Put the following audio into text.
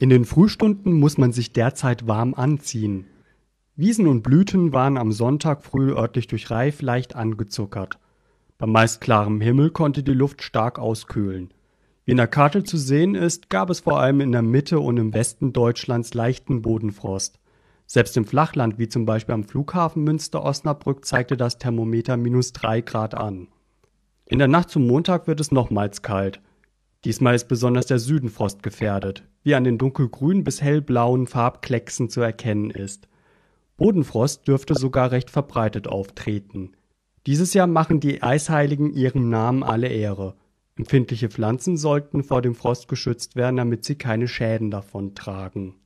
In den Frühstunden muss man sich derzeit warm anziehen. Wiesen und Blüten waren am Sonntag früh örtlich durch Reif leicht angezuckert. Bei meist klarem Himmel konnte die Luft stark auskühlen. Wie in der Karte zu sehen ist, gab es vor allem in der Mitte und im Westen Deutschlands leichten Bodenfrost. Selbst im Flachland, wie zum Beispiel am Flughafen Münster-Osnabrück, zeigte das Thermometer minus drei Grad an. In der Nacht zum Montag wird es nochmals kalt. Diesmal ist besonders der Südenfrost gefährdet, wie an den dunkelgrünen bis hellblauen Farbklecksen zu erkennen ist. Bodenfrost dürfte sogar recht verbreitet auftreten. Dieses Jahr machen die Eisheiligen ihrem Namen alle Ehre. Empfindliche Pflanzen sollten vor dem Frost geschützt werden, damit sie keine Schäden davon tragen.